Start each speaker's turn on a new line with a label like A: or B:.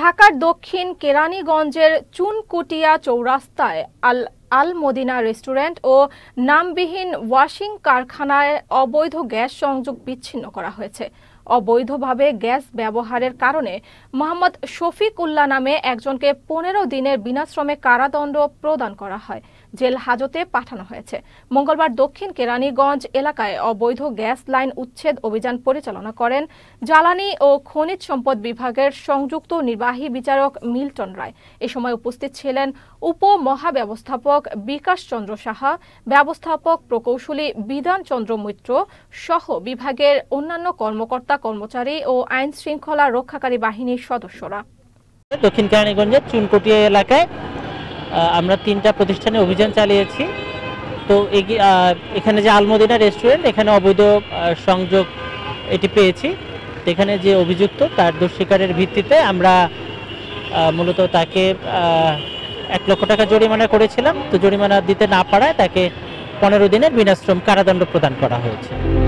A: ঢাকার দক্ষিণ কেরানীগঞ্জের চুনকুটিয়া চৌরাস্তায় আল আল মদিনা রেস্টুরেন্ট ও নামবিহীন ওয়াশিং কারখানায় অবৈধ গ্যাস সংযোগ বিচ্ছিন্ন করা হয়েছে অবৈধভাবে গ্যাস ব্যবহারের কারণে মোহাম্মদ শফিক উল্লাহ নামে একজনকে পনেরো দিনের বিনাশ্রমে কারাদণ্ড প্রদান করা হয় জেল হাজতে পাঠানো হয়েছে মঙ্গলবার দক্ষিণ কেরানীগঞ্জ এলাকায় অবৈধ গ্যাস লাইন উচ্ছেদ অভিযান পরিচালনা করেন জ্বালানি ও খনিজ সম্পদ বিভাগের সংযুক্ত নির্বাহী বিচারক মিল্টন রায় এ সময় উপস্থিত ছিলেন উপমহাব্যবস্থাপক পরিচালক বিকাশ চন্দ্র সাহা ব্যবস্থাপক প্রকৌশলী বিধান চন্দ্র মৈত্র সহ বিভাগের অন্যান্য কর্মকর্তা কর্মচারী ও আইন শৃঙ্খলা রক্ষাকারী বাহিনীর সদস্যরা
B: দক্ষিণ কেরানীগঞ্জের চুনকটিয়া এলাকায় আমরা তিনটা প্রতিষ্ঠানে অভিযান চালিয়েছি তো এখানে যে আলমদিনা রেস্টুরেন্ট এখানে অবৈধ সংযোগ এটি পেয়েছি এখানে যে অভিযুক্ত তার দোষ স্বীকারের ভিত্তিতে আমরা মূলত তাকে এক লক্ষ টাকা জরিমানা করেছিলাম তো জরিমানা দিতে না পারায় তাকে পনেরো দিনের বিনাশ্রম কারাদণ্ড প্রদান করা হয়েছে